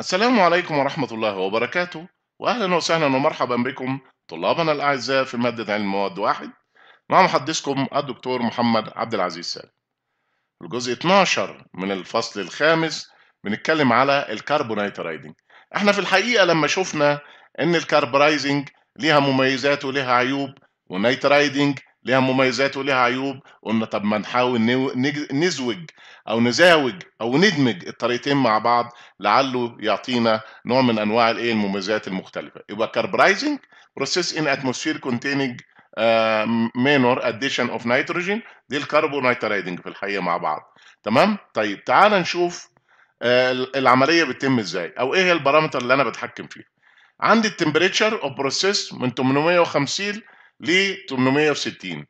السلام عليكم ورحمة الله وبركاته وأهلا وسهلا ومرحبا بكم طلابنا الأعزاء في مادة علم مواد واحد مع محدثكم الدكتور محمد عبد العزيز سالم الجزء 12 من الفصل الخامس بنتكلم على الكربونايترايدنج احنا في الحقيقة لما شفنا ان الكربرايزنج ليها مميزات وليها عيوب والنايترايدنج ليها مميزات وليها عيوب قلنا طب ما نحاول نزوج او نزاوج او ندمج الطريقتين مع بعض لعله يعطينا نوع من انواع الايه المميزات المختلفه يبقى كاربرايزنج بروسيس ان اتموسفير كونتيننج مينور اديشن اوف نيتروجين دي الكربونيترايدنج في الحقيقه مع بعض تمام طيب تعال نشوف آه، العمليه بتتم ازاي او ايه هي البارامتر اللي انا بتحكم فيها عندي التمبريتشر اوف بروسيس من 850 ل 860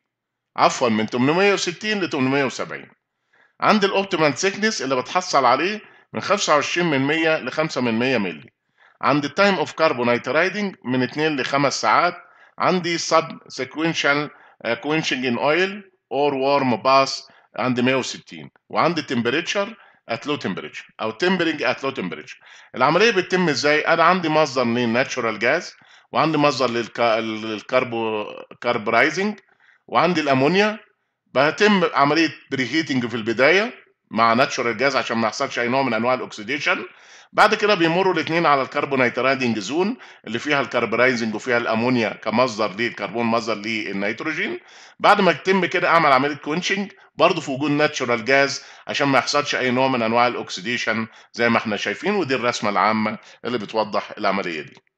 عفوا من 860 ل 870 عند الاوبتيمال سيكنس اللي بتحصل عليه من 25 من 100 ل 5 من 100 مللي عند التايم اوف كاربونايت رايدنج من 2 ل 5 ساعات عندي سب سيكوينشال كوينشنج ان اويل اور وارم باث عند 160 وعند تمبريتشر ات لو تمبريتشر او تمبرنج ات لو تمبريتشر العمليه بتتم ازاي انا عندي مصدر من ناتشورال جاز وعندي مصدر للكربو كاربرايزنج وعندي الامونيا بهتم عمليه بريهيتنج في البدايه مع ناتشورال جاز عشان ما يحصلش اي نوع من انواع الاكسديشن بعد كده بيمروا الاثنين على الكربونيترايدنج زون اللي فيها الكربرايزنج وفيها الامونيا كمصدر للكربون مصدر للنيتروجين بعد ما يتم كده اعمل عمليه كونشنج برضه في وجود ناتشورال جاز عشان ما يحصلش اي نوع من انواع الاكسديشن زي ما احنا شايفين ودي الرسمه العامه اللي بتوضح العمليه دي